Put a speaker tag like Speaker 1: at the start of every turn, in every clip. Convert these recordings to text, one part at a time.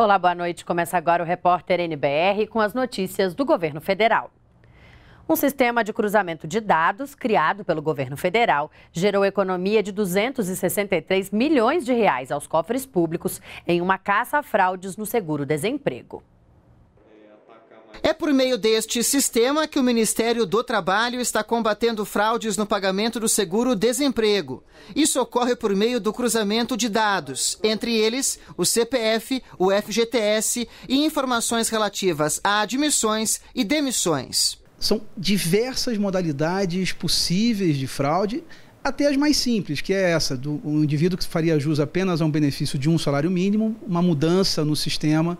Speaker 1: Olá, boa noite. Começa agora o repórter NBR com as notícias do governo federal. Um sistema de cruzamento de dados criado pelo governo federal gerou economia de 263 milhões de reais aos cofres públicos em uma caça a fraudes no seguro-desemprego.
Speaker 2: É por meio deste sistema que o Ministério do Trabalho está combatendo fraudes no pagamento do seguro-desemprego. Isso ocorre por meio do cruzamento de dados, entre eles o CPF, o FGTS e informações relativas a admissões e demissões.
Speaker 3: São diversas modalidades possíveis de fraude até as mais simples, que é essa, do um indivíduo que faria jus apenas a um benefício de um salário mínimo, uma mudança no sistema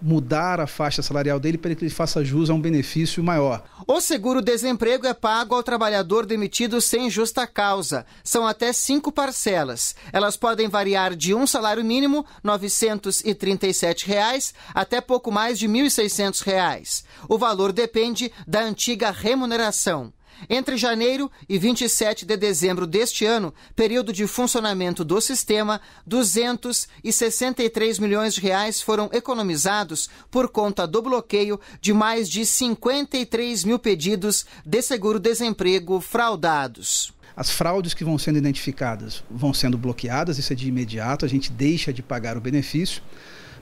Speaker 3: mudar a faixa salarial dele para que ele faça jus a um benefício maior.
Speaker 2: O seguro-desemprego é pago ao trabalhador demitido sem justa causa. São até cinco parcelas. Elas podem variar de um salário mínimo, R$ 937, reais, até pouco mais de R$ 1.600. Reais. O valor depende da antiga remuneração. Entre janeiro e 27 de dezembro deste ano, período de funcionamento do sistema, 263 milhões de reais foram economizados por conta do bloqueio de mais de 53 mil pedidos de seguro-desemprego fraudados.
Speaker 3: As fraudes que vão sendo identificadas vão sendo bloqueadas, isso é de imediato, a gente deixa de pagar o benefício.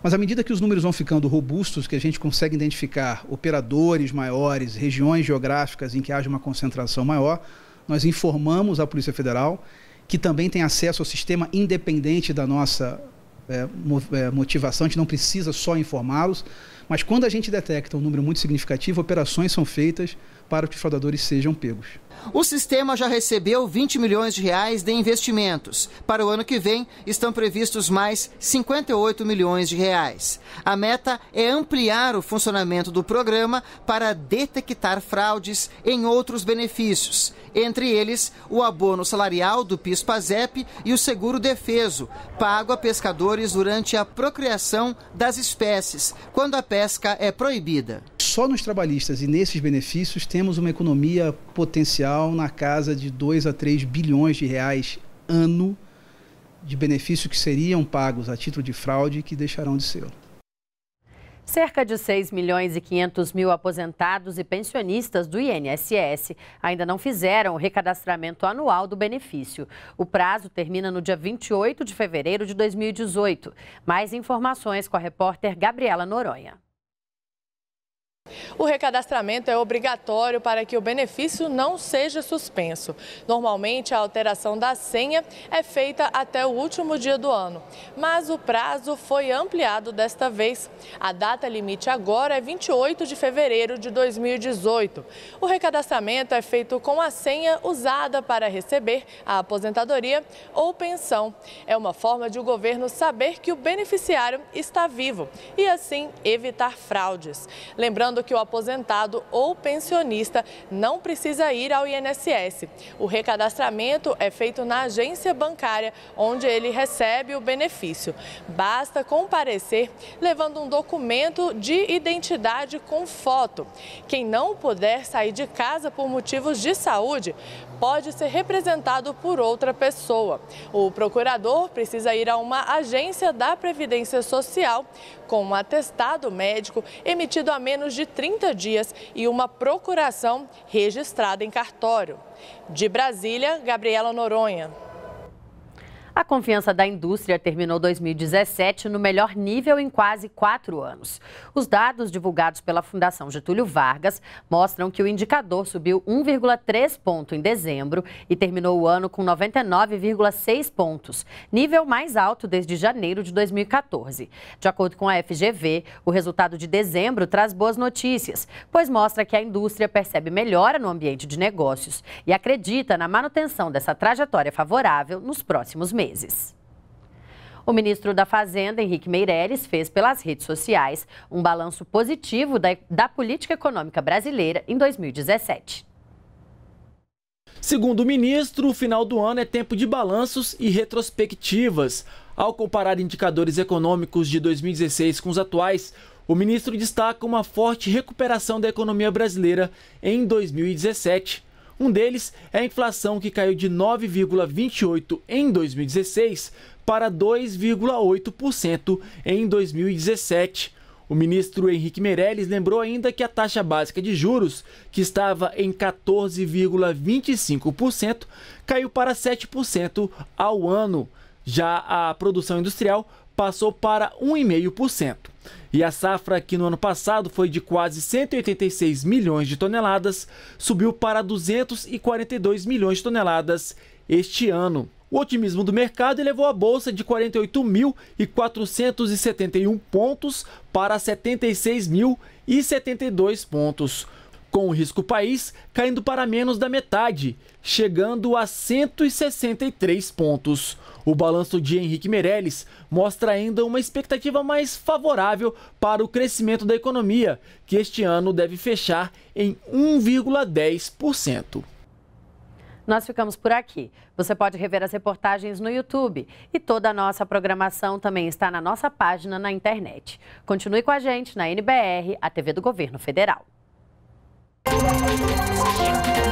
Speaker 3: Mas à medida que os números vão ficando robustos, que a gente consegue identificar operadores maiores, regiões geográficas em que haja uma concentração maior, nós informamos a Polícia Federal, que também tem acesso ao sistema independente da nossa é, é, motivação, a gente não precisa só informá-los, mas quando a gente detecta um número muito significativo, operações são feitas para que os fraudadores sejam pegos.
Speaker 2: O sistema já recebeu 20 milhões de reais de investimentos. Para o ano que vem, estão previstos mais 58 milhões de reais. A meta é ampliar o funcionamento do programa para detectar fraudes em outros benefícios, entre eles o abono salarial do PIS/PASEP e o seguro defeso, pago a pescadores durante a procriação das espécies, quando a pesca é proibida.
Speaker 3: Só nos trabalhistas e nesses benefícios temos uma economia potencial na casa de 2 a 3 bilhões de reais ano de benefícios que seriam pagos a título de fraude que deixarão de ser.
Speaker 1: Cerca de 6 milhões e 500 mil aposentados e pensionistas do INSS ainda não fizeram o recadastramento anual do benefício. O prazo termina no dia 28 de fevereiro de 2018.
Speaker 4: Mais informações com a repórter Gabriela Noronha. O recadastramento é obrigatório para que o benefício não seja suspenso. Normalmente, a alteração da senha é feita até o último dia do ano, mas o prazo foi ampliado desta vez. A data limite agora é 28 de fevereiro de 2018. O recadastramento é feito com a senha usada para receber a aposentadoria ou pensão. É uma forma de o governo saber que o beneficiário está vivo e, assim, evitar fraudes. Lembrando lembrando que o aposentado ou pensionista não precisa ir ao INSS. O recadastramento é feito na agência bancária, onde ele recebe o benefício. Basta comparecer levando um documento de identidade com foto. Quem não puder sair de casa por motivos de saúde pode ser representado por outra pessoa. O procurador precisa ir a uma agência da Previdência Social com um atestado médico emitido a menos de de 30 dias e uma procuração registrada em cartório. De Brasília, Gabriela Noronha.
Speaker 1: A confiança da indústria terminou 2017 no melhor nível em quase quatro anos. Os dados divulgados pela Fundação Getúlio Vargas mostram que o indicador subiu 1,3 ponto em dezembro e terminou o ano com 99,6 pontos, nível mais alto desde janeiro de 2014. De acordo com a FGV, o resultado de dezembro traz boas notícias, pois mostra que a indústria percebe melhora no ambiente de negócios e acredita na manutenção dessa trajetória favorável nos próximos meses meses. O ministro da Fazenda, Henrique Meirelles, fez pelas redes sociais um balanço positivo da, da política econômica brasileira em 2017.
Speaker 5: Segundo o ministro, o final do ano é tempo de balanços e retrospectivas. Ao comparar indicadores econômicos de 2016 com os atuais, o ministro destaca uma forte recuperação da economia brasileira em 2017. Um deles é a inflação que caiu de 9,28% em 2016 para 2,8% em 2017. O ministro Henrique Meirelles lembrou ainda que a taxa básica de juros, que estava em 14,25%, caiu para 7% ao ano. Já a produção industrial passou para 1,5%. E a safra, que no ano passado foi de quase 186 milhões de toneladas, subiu para 242 milhões de toneladas este ano. O otimismo do mercado elevou a bolsa de 48.471 pontos para 76.072 pontos com o risco país caindo para menos da metade, chegando a 163 pontos. O balanço de Henrique Meirelles mostra ainda uma expectativa mais favorável para o crescimento da economia, que este ano deve fechar em 1,10%.
Speaker 1: Nós ficamos por aqui. Você pode rever as reportagens no YouTube e toda a nossa programação também está na nossa página na internet. Continue com a gente na NBR, a TV do Governo Federal. Música